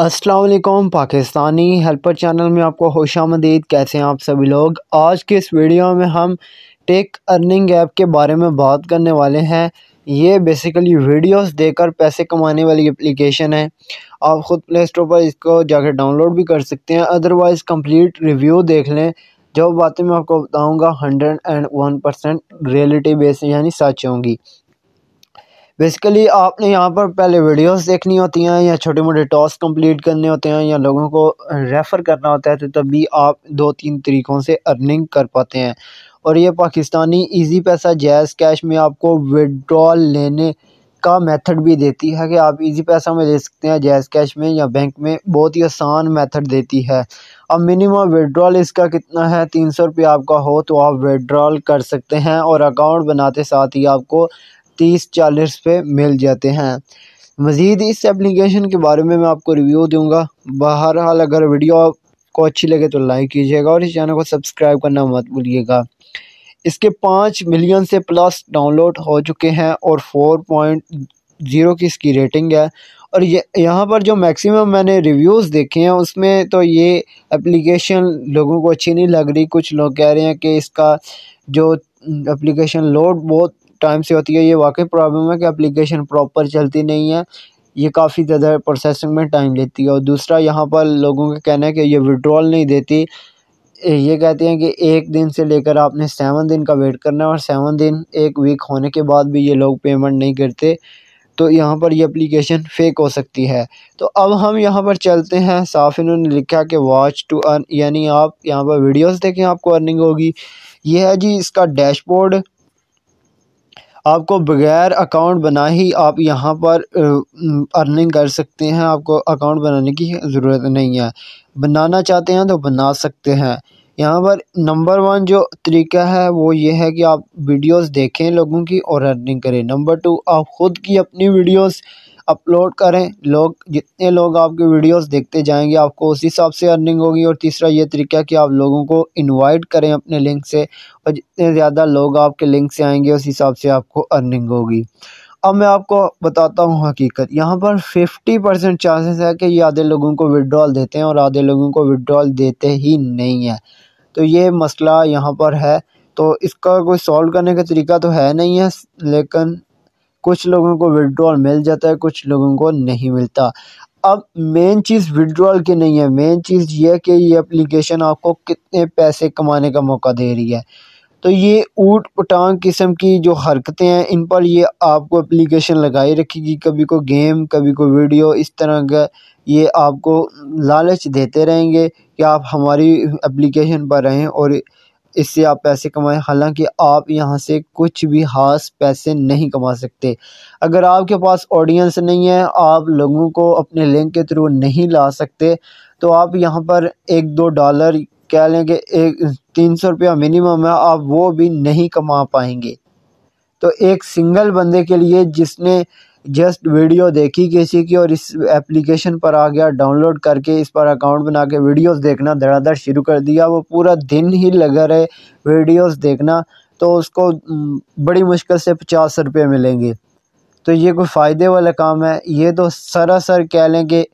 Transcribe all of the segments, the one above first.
Aslam Pakistani helper channel में आपको खुश आमदीद कैसे हैं आप सभी लोग आज के इस वीडियो में हम टेक अर्निंग ऐप के बारे में बात करने वाले हैं ये बेसिकली वीडियोस देकर पैसे कमाने वाली एप्लीकेशन है आप ख़ुद प्ले स्टोर पर इसको जाकर डाउनलोड भी कर सकते हैं अदरवाइज़ कंप्लीट रिव्यू देख लें जो बातें मैं आपको बताऊँगा hundred and one percent reality base यानी सच होंगी बेसिकली आपने यहाँ पर पहले वीडियोस देखनी होती हैं या छोटे मोटे टॉस कंप्लीट करने होते हैं या लोगों को रेफ़र करना होता है तो तभी आप दो तीन तरीक़ों से अर्निंग कर पाते हैं और ये पाकिस्तानी इजी पैसा जैज़ कैश में आपको विड्रॉल लेने का मेथड भी देती है कि आप इजी पैसा में ले सकते हैं जैज़ कैश में या बैंक में बहुत ही आसान मेथड देती है अब मिनिमम विड्रॉल इसका कितना है तीन सौ रुपये आपका हो तो आप विड्रॉल कर सकते हैं और अकाउंट बनाते साथ ही आपको तीस चालीस पे मिल जाते हैं मज़ीद इस एप्लीकेशन के बारे में मैं आपको रिव्यू दूंगा बहरहाल अगर वीडियो आपको अच्छी लगे तो लाइक कीजिएगा और इस चैनल को सब्सक्राइब करना मत भूलिएगा इसके पाँच मिलियन से प्लस डाउनलोड हो चुके हैं और फोर पॉइंट ज़ीरो की इसकी रेटिंग है और ये यहाँ पर जो मैक्सिमम मैंने रिव्यूज़ देखे हैं उसमें तो ये एप्लीकेशन लोगों को अच्छी नहीं लग रही कुछ लोग कह रहे हैं कि इसका जो एप्लीकेशन लोड बहुत टाइम से होती है ये वाकई प्रॉब्लम है कि अप्लीकेशन प्रॉपर चलती नहीं है ये काफ़ी ज़्यादा प्रोसेसिंग में टाइम लेती है और दूसरा यहाँ पर लोगों का कहना है कि ये विड्रॉल नहीं देती ये कहते हैं कि एक दिन से लेकर आपने सेवन दिन का वेट करना है और सेवन दिन एक वीक होने के बाद भी ये लोग पेमेंट नहीं करते तो यहाँ पर ये एप्लीकेशन फेक हो सकती है तो अब हम यहाँ पर चलते हैं साफ इन्होंने लिखा कि वॉच टू अर्न यानी आप यहाँ पर वीडियोस देखें आपको अर्निंग होगी यह है जी इसका डैशबोर्ड आपको बग़ैर अकाउंट बना ही आप यहाँ पर अर्निंग कर सकते हैं आपको अकाउंट बनाने की ज़रूरत नहीं है बनाना चाहते हैं तो बना सकते हैं यहाँ पर नंबर वन जो तरीका है वो ये है कि आप वीडियोस देखें लोगों की और अर्निंग करें नंबर टू आप ख़ुद की अपनी वीडियोस अपलोड करें लोग जितने लोग आपके वीडियोस देखते जाएंगे आपको उस हिसाब से अर्निंग होगी और तीसरा ये तरीका कि आप लोगों को इनवाइट करें अपने लिंक से और जितने ज़्यादा लोग आपके लिंक से आएंगे उस हिसाब से आपको अर्निंग होगी अब मैं आपको बताता हूँ हकीकत यहाँ पर फिफ्टी परसेंट चांसेस है कि ये आधे लोगों को विड्रॉल देते हैं और आधे लोगों को विड्रॉल देते ही नहीं है तो ये मसला यहाँ पर है तो इसका कोई सॉल्व करने का तरीका तो है नहीं है लेकिन कुछ लोगों को विड्रॉल मिल जाता है कुछ लोगों को नहीं मिलता अब मेन चीज़ विड्रॉल की नहीं है मेन चीज़ यह कि ये एप्लीकेशन आपको कितने पैसे कमाने का मौका दे रही है तो ये ऊट पटांग किस्म की जो हरकतें हैं इन पर ये आपको एप्लीकेशन लगाई रखेगी कभी को गेम कभी को वीडियो इस तरह का ये आपको लालच देते रहेंगे कि आप हमारी एप्लीकेशन पर रहें और इससे आप पैसे कमाएं हालांकि आप यहाँ से कुछ भी खास पैसे नहीं कमा सकते अगर आपके पास ऑडियंस नहीं है आप लोगों को अपने लिंक के थ्रू नहीं ला सकते तो आप यहाँ पर एक दो डॉलर कह लें कि एक तीन सौ रुपया मिनिमम है आप वो भी नहीं कमा पाएंगे तो एक सिंगल बंदे के लिए जिसने जस्ट वीडियो देखी किसी की और इस एप्लीकेशन पर आ गया डाउनलोड करके इस पर अकाउंट बना के वीडियोस देखना धड़ाधड़ शुरू कर दिया वो पूरा दिन ही लगा रहे वीडियोस देखना तो उसको बड़ी मुश्किल से पचास रुपये मिलेंगे तो ये कोई फ़ायदे वाला काम है ये तो सरासर कह लें कि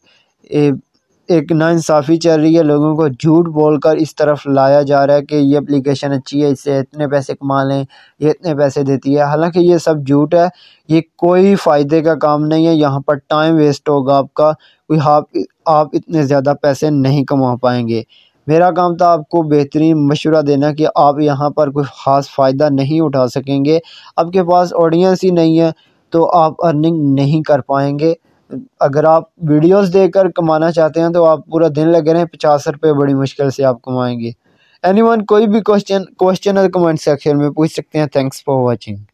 एक नासाफ़ी चल रही है लोगों को झूठ बोलकर इस तरफ लाया जा रहा है कि ये एप्लीकेशन अच्छी है इससे इतने पैसे कमा लें ये इतने पैसे देती है हालांकि ये सब झूठ है ये कोई फ़ायदे का काम नहीं है यहाँ पर टाइम वेस्ट होगा आपका कोई आप आप इतने ज़्यादा पैसे नहीं कमा पाएंगे मेरा काम था आपको बेहतरीन मशवरा देना कि आप यहाँ पर कोई ख़ास फ़ायदा नहीं उठा सकेंगे आपके पास ऑडियंस ही नहीं है तो आप अर्निंग नहीं कर पाएंगे अगर आप वीडियोस देकर कमाना चाहते हैं तो आप पूरा दिन लगे रहें पचास रुपये बड़ी मुश्किल से आप कमाएंगे एनीवन कोई भी क्वेश्चन क्वेश्चन और कमेंट सेक्शन में पूछ सकते हैं थैंक्स फॉर वाचिंग